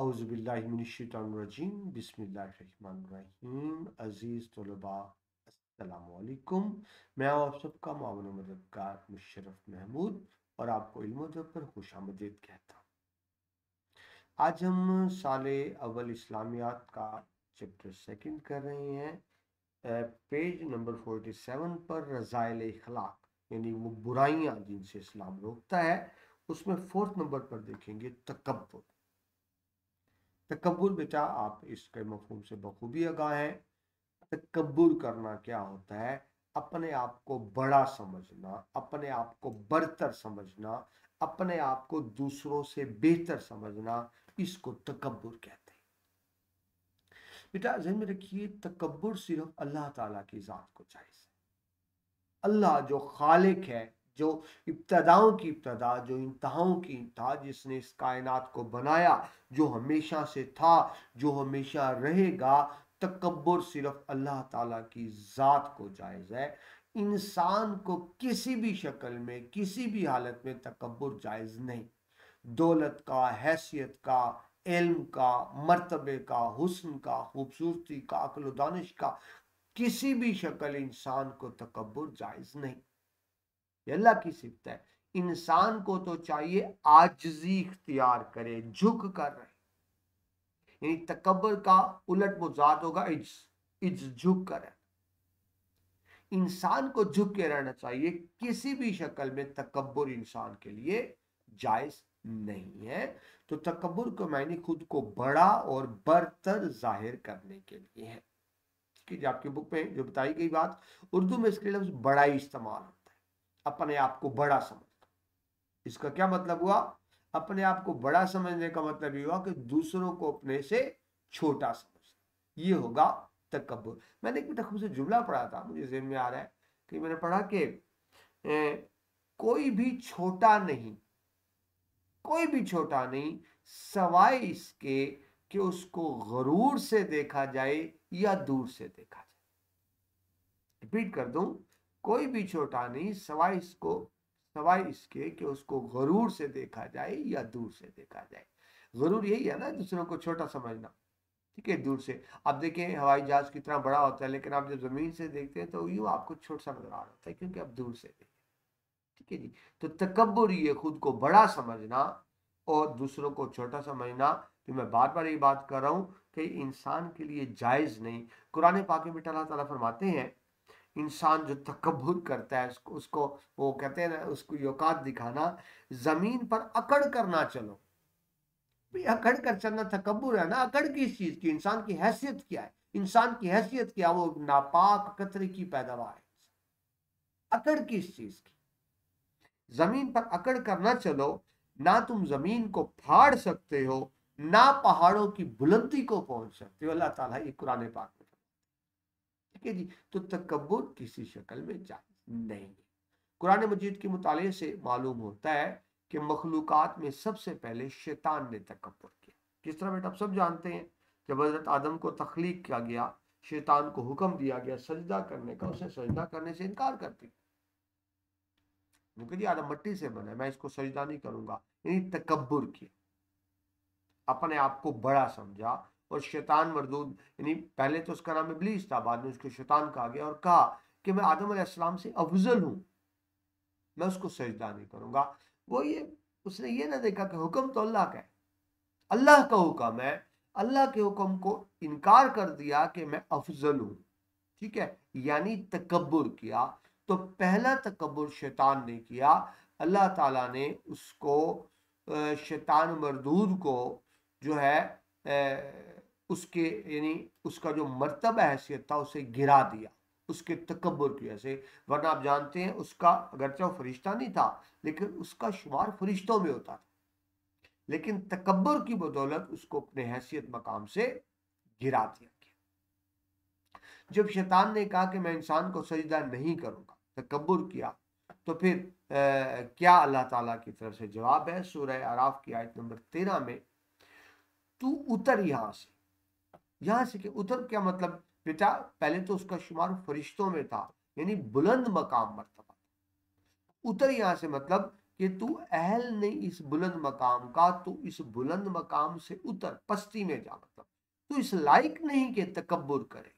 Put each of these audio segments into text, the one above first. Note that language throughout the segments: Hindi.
अउज़बिल्लिमिनशानरजीम बिसमीम अज़ीज़ तलबा अलकुम मैं आप सबका मामूल मददगार मुशरफ महमूद और आपको इल्म पर खुश आमदीद कहता हूँ आज हम साल अवल इस्लामियात का चैप्टर सेकेंड कर रहे हैं पेज नंबर फोर्टी सेवन पर रज़ाइल इखलाक यानी वो बुराइयाँ जिनसे इस्लाम रोकता है उसमें फोर्थ नंबर पर देखेंगे तकबर तकबर बेटा आप इसके मफहम से बखूबी आगा हैं तकबर करना क्या होता है अपने आप को बड़ा समझना अपने आप को बढ़तर समझना अपने आप को दूसरों से बेहतर समझना इसको तकबर कहते हैं बेटा जहन में रखिए तकबुर सिर्फ अल्लाह ताला की ज़ात को चाहिए अल्लाह जो खालिक है जो इब्तदाओं की इब्तदा जो इंतहाओं की इंतहा जिसने इस कायनात को बनाया जो हमेशा से था जो हमेशा रहेगा तकबर सिर्फ अल्लाह ताला की ज़ात को जायज़ है इंसान को किसी भी शक्ल में किसी भी हालत में तकबर जायज़ नहीं दौलत का हैसियत का इल्म का मरतबे का हुस्न का खूबसूरती का अकल दानश का किसी भी शक्ल इंसान को तकबर जायज़ नहीं अल्लाह की सिफत है इंसान को तो चाहिए आजजी इख्तियार करे झुक कर रहे यानी तकबर का उलट मुजात होगा इज इज झुक कर इंसान को झुक के रहना चाहिए किसी भी शक्ल में तकबर इंसान के लिए जायज नहीं है तो तकबर को मैंने खुद को बड़ा और बरतर जाहिर करने के लिए है कि आपकी बुक में जो बताई गई बात उर्दू में इसके लफ्ज बड़ा ही इस्तेमाल अपने आप को बड़ा समझ इसका क्या मतलब हुआ अपने आप को बड़ा समझने का मतलब ये हुआ कि दूसरों को अपने से छोटा समझना ये होगा तकबर मैंने एक बेटा खूबसूरत जुमला पढ़ा था मुझे जेन में आ रहा है कि मैंने पढ़ा कि ए, कोई भी छोटा नहीं कोई भी छोटा नहीं सवाए इसके कि उसको गरूर से देखा जाए या दूर से देखा जाए रिपीट कर दूं कोई भी छोटा नहीं सवाई इसको सवाई इसके कि उसको गरूर से देखा जाए या दूर से देखा जाए गरूर यही है ना दूसरों को छोटा समझना ठीक है दूर से आप देखें हवाई जहाज कितना बड़ा होता है लेकिन आप जब जमीन से देखते हैं तो यू आपको छोटा सा नजर आ रहा होता है क्योंकि आप दूर से देखें ठीक है जी तो तकबर ये खुद को बड़ा समझना और दूसरों को छोटा समझना तो मैं बार बार ये बात कर रहा हूँ कि इंसान के लिए जायज़ नहीं कुरान पाकि में फरमाते हैं इंसान जो तकबर करता है उसको उसको वो कहते हैं ना उसको योकात दिखाना जमीन पर अकड़ कर ना चलो अकड़ कर चलना तकबर है ना अकड़ किस चीज की इंसान की हैसियत क्या है इंसान की हैसियत क्या वो नापाक कतरे की पैदावार है अकड़ किस चीज की जमीन पर अकड़ कर ना चलो ना तुम जमीन को फाड़ सकते हो ना पहाड़ों की बुलंदी को पहुंच सकते हो अल्लाह ताला ये कुरान पाक में ठीक है जी तो तकबर किसी शक्ल में जायज नहीं है कुरान मजीद के मुताले से मालूम होता है कि मखलूक में सबसे पहले शैतान ने तकबर किया किस तरह बेटा सब जानते हैं जब हजरत आदम को तख्लीक किया गया शैतान को हुक्म दिया गया सजदा करने का उसे सजदा करने से इनकार कर दिया जी आदम मट्टी से बना मैं इसको सजदा नहीं करूंगा यानी तकबर किया अपने आप को बड़ा समझा और शैतान मरदूद यानी पहले तो उसका नाम इबलीस था बाद में उसको शैतान कहा गया और कहा कि मैं आदम आसमाम से अफजल हूँ मैं उसको सजदा नहीं करूँगा वो ये उसने ये ना देखा कि हुक्म तो अल्लाह का है अल्लाह का हुक्म है अल्लाह के हुक्म को इनकार कर दिया कि मैं अफजल हूँ ठीक है यानी तकबर किया तो पहला तकबर शैतान ने किया अल्लाह ताला ने उसको शैतान मरदूद को जो है उसके यानी उसका जो मरतब हैसियत था उसे गिरा दिया उसके तकबर की वजह से वरना आप जानते हैं उसका अगरचा फरिश्ता नहीं था लेकिन उसका शुमार फरिश्तों में होता था लेकिन तकबर की बदौलत उसको अपने हैसियत मकाम से गिरा दिया गया जब शैतान ने कहा कि मैं इंसान को सजदा नहीं करूँगा तकबर किया तो फिर आ, क्या अल्लाह ताला की तरफ से जवाब है सूरह आराफ की आयत नंबर तेरह में तू उतर यहाँ से यहां से कि उतर क्या मतलब बेटा पहले तो उसका शुमार फरिश्तों में था यानी बुलंद मकाम मरतबा उतर यहां से मतलब कि तू अहल नहीं इस बुलंद मकाम का तू इस बुलंद मकाम से उतर पस्ती में जा मतलब तू इस लायक नहीं के तकबर करे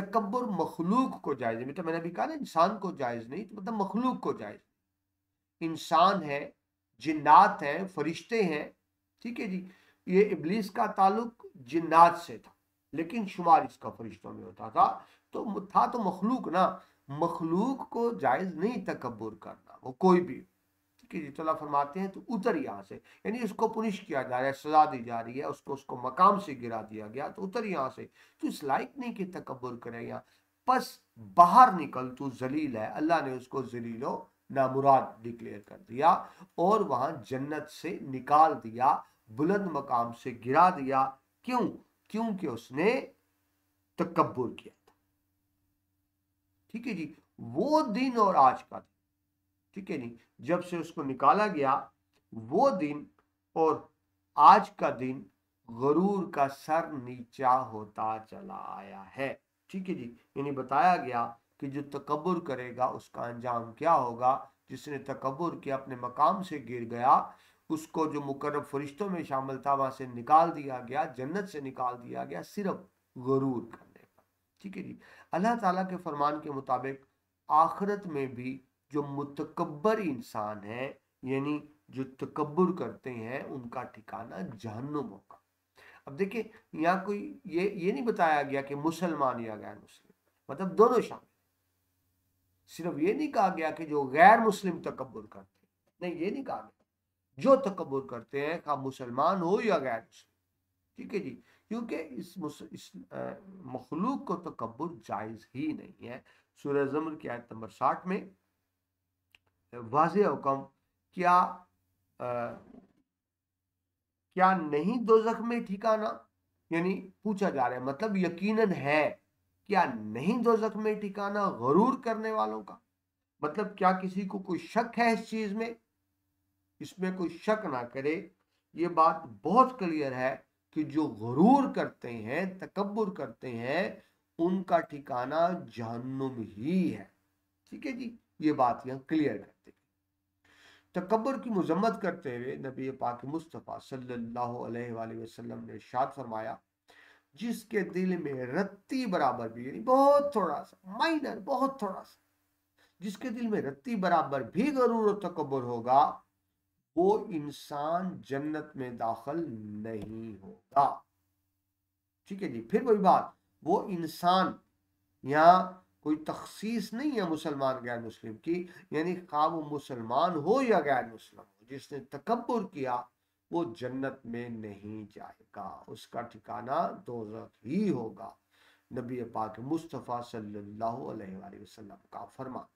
तकबर मखलूक को जायज नहीं बेटा मैंने अभी कहा ना इंसान को जायज नहीं तो मतलब मखलूक को जायज इंसान है जिन्नात है फरिश्ते हैं ठीक है जी ये इबलीस का ताल्लुक जिन्नात से था लेकिन शुमार इसका फरिश्तों में होता था तो था तो मखलूक ना मखलूक को जायज़ नहीं तकबर करना वो कोई भी कि तला तो फरमाते हैं तो उतर यहाँ से यानी उसको पुनिश किया जा रहा है सजा दी जा रही है उसको उसको मकाम से गिरा दिया गया तो उतर यहाँ से तो इस लाइक नहीं कि तकबर करे यहाँ बस बाहर निकल तू जलील है अल्लाह ने उसको जलीलो नामुराद डिक्लेयर कर दिया और वहाँ जन्नत से निकाल दिया बुलंद मकाम से गिरा दिया क्यों क्योंकि उसने तकबुर किया था ठीक है जी वो दिन और आज का दिन ठीक है नहीं जब से उसको निकाला गया वो दिन और आज का दिन गरूर का सर नीचा होता चला आया है ठीक है जी यानी बताया गया कि जो तकबुर करेगा उसका अंजाम क्या होगा जिसने तकबुर किया अपने मकाम से गिर गया उसको जो मुकर फरिश्तों में शामिल था वहां से निकाल दिया गया जन्नत से निकाल दिया गया सिर्फ गरूर करने का ठीक है जी अल्लाह ताला के फरमान के मुताबिक आखरत में भी जो मुतकबर इंसान है यानी जो तकबर करते हैं उनका ठिकाना जहनुम होगा अब देखिए यहाँ कोई ये ये नहीं बताया गया कि मुसलमान या गैर मुस्लिम मतलब दोनों शामिल सिर्फ ये नहीं कहा गया कि जो गैर मुस्लिम तकबर करते नहीं ये नहीं कहा गया जो तकबर करते हैं खा मुसलमान हो या गैर ठीक है जी क्योंकि इस इस मखलूक को तकबर जायज़ ही नहीं है सूर्य जमर की आयत नंबर साठ में वाज हुक्म क्या आ, क्या नहीं दो में ठिकाना यानी पूछा जा रहा है मतलब यकीनन है क्या नहीं दो में ठिकाना गरूर करने वालों का मतलब क्या किसी को कोई शक है इस चीज में इसमें कोई शक ना करे ये बात बहुत क्लियर है कि जो गरूर करते हैं तकबर करते हैं उनका ठिकाना जहनुम ही है ठीक है जी ये बात यहाँ क्लियर करते हैं तकबर की मजम्मत करते हुए नबी पाक मुस्तफ़ा सल्लल्लाहु अलैहि वसल्लम ने शाद फरमाया जिसके दिल में रत्ती बराबर भी यानी बहुत थोड़ा सा माइनर बहुत थोड़ा सा जिसके दिल में रत्ती बराबर भी गरूर और तकबर होगा वो इंसान जन्नत में दाखिल नहीं होगा ठीक है जी फिर वही बात वो इंसान यहाँ कोई तख्सीस नहीं है मुसलमान गैर मुस्लिम की यानी खा वो मुसलमान हो या गैर मुस्लिम हो जिसने तकबर किया वो जन्नत में नहीं जाएगा उसका ठिकाना दोजख ही होगा नबी पाक मुस्तफ़ा सल्लल्लाहु अलैहि वसल्लम का फरमान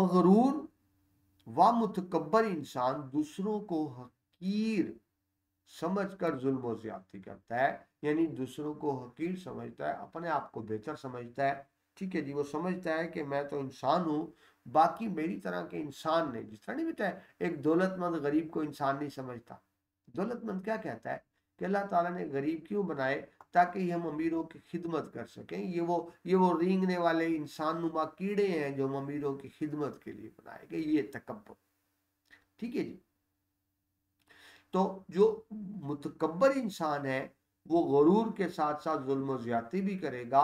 मगरूर व मुतकबर इंसान दूसरों को हकीर समझकर जुल्म और ज्यादती करता है यानी दूसरों को हकीर समझता है अपने आप को बेहतर समझता है ठीक है जी वो समझता है कि मैं तो इंसान हूँ बाकी मेरी तरह के इंसान ने जिस तरह नहीं बेटा एक दौलतमंद गरीब को इंसान नहीं समझता दौलतमंद क्या कहता है कि अल्लाह ताला ने गरीब क्यों बनाए ताकि हम अमीरों की खिदमत कर सकें ये वो ये वो रेंगने वाले इंसान नुमा कीड़े हैं जो हम अमीरों की खिदमत के लिए बनाए गए ये तकबर ठीक है जी तो जो मुतकबर इंसान है वो गरूर के साथ साथ जुल्म ज्याती भी करेगा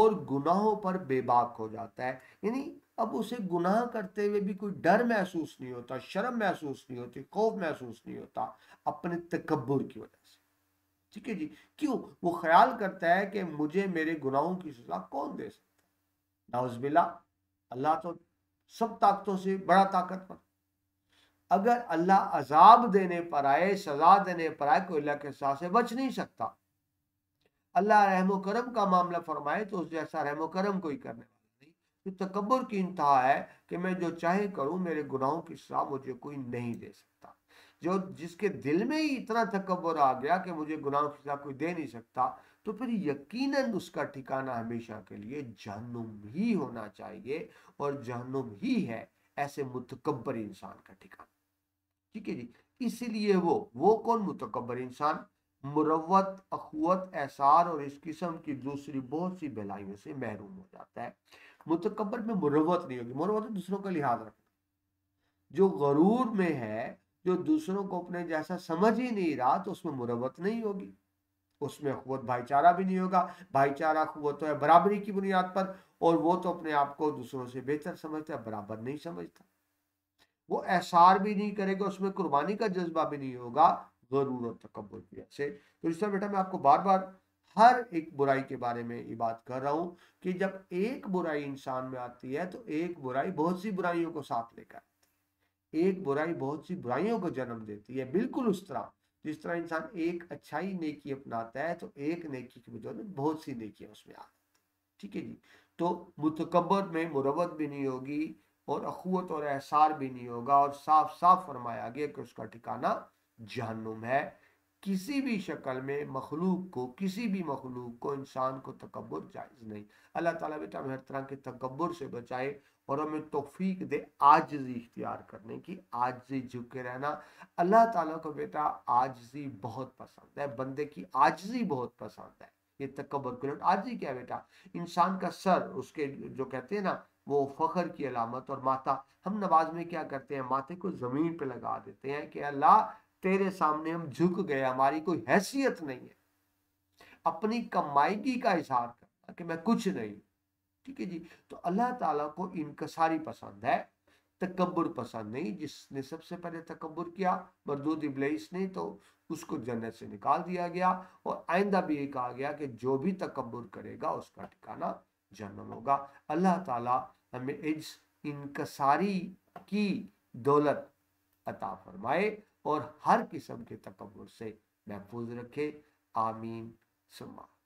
और गुनाहों पर बेबाक हो जाता है यानी अब उसे गुनाह करते हुए भी कोई डर महसूस नहीं होता शर्म महसूस नहीं होती खौफ महसूस नहीं होता अपने तकबर की वजह ठीक है जी क्यों वो ख्याल करता है कि मुझे मेरे गुनाहों की सजा कौन दे सकता नाउजबिला अल्लाह तो सब ताकतों से बड़ा ताकतवर अगर अल्लाह अजाब देने पर आए सजा देने पर आए कोई अल्लाह के सजा से बच नहीं सकता अल्लाह रहम करम का मामला फरमाए तो उस जैसा रहम करम कोई करने वाला नहीं तो तकबर की इंतहा है कि मैं जो चाहे करूं मेरे गुनाहों की सजा मुझे कोई नहीं दे सकता जो जिसके दिल में ही इतना तकबर आ गया कि मुझे गुनाह की सजा कोई दे नहीं सकता तो फिर यकीनन उसका ठिकाना हमेशा के लिए जहनुम ही होना चाहिए और जहनुम ही है ऐसे मुतकबर इंसान का ठिकाना ठीक है जी इसीलिए वो वो कौन मुतकबर इंसान मुरवत अखुवत एसार और इस किस्म की दूसरी बहुत सी भलाइयों से महरूम हो जाता है मुतकबर में मुरवत नहीं होगी मुरवत तो दूसरों का लिहाज रखना जो गरूर में है जो दूसरों को अपने जैसा समझ ही नहीं रहा तो उसमें मुरबत नहीं होगी उसमें खुवत भाईचारा भी नहीं होगा भाईचारा खुवत तो है बराबरी की बुनियाद पर और वो तो अपने आप को दूसरों से बेहतर समझता है बराबर नहीं समझता वो एहसार भी नहीं करेगा उसमें कुर्बानी का जज्बा भी नहीं होगा गरूर और तकबर की वजह से तो इसलिए बेटा मैं आपको बार बार हर एक बुराई के बारे में ये बात कर रहा हूं कि जब एक बुराई इंसान में आती है तो एक बुराई बहुत सी बुराइयों को साथ लेकर एक बुराई बहुत सी बुराइयों को जन्म देती है बिल्कुल उस तरह जिस तरह इंसान एक अच्छाई नेकी अपनाता है तो एक नेकी की बदौलत बहुत सी नेकियां उसमें आ जाती है ठीक है जी तो मुतकबर में मुरबत भी नहीं होगी और अखुत और एहसार भी नहीं होगा और साफ साफ फरमाया गया कि उसका ठिकाना जहनुम है किसी भी शक्ल में मखलूक को किसी भी मखलूक को इंसान को तकबर जायज़ नहीं अल्लाह ताला बेटा हर तरह के तकबर से बचाए और हमें तोफीक दे आजजी इख्तियार करने की आजजी झुक के रहना अल्लाह ताला को बेटा आजजी बहुत पसंद है बंदे की आजजी बहुत पसंद है ये तकबर गुलट आजी क्या बेटा इंसान का सर उसके जो कहते हैं ना वो फ़खर की अलामत और माता हम नमाज में क्या करते हैं माथे को ज़मीन पे लगा देते हैं कि अल्लाह तेरे सामने हम झुक गए हमारी कोई हैसियत नहीं है अपनी कमाईगी का इजहार करना कि मैं कुछ नहीं ठीक है जी तो अल्लाह ताला को इनकसारी पसंद है तकबर पसंद नहीं जिसने सबसे पहले तकबर किया मरदूद इबलीस ने तो उसको जन्नत से निकाल दिया गया और आइंदा भी ये कहा गया कि जो भी तकबर करेगा उसका ठिकाना जहनम होगा अल्लाह ताला हमें इस इनकसारी की दौलत अता फरमाए और हर किस्म के तकबर से महफूज रखे आमीन सुमा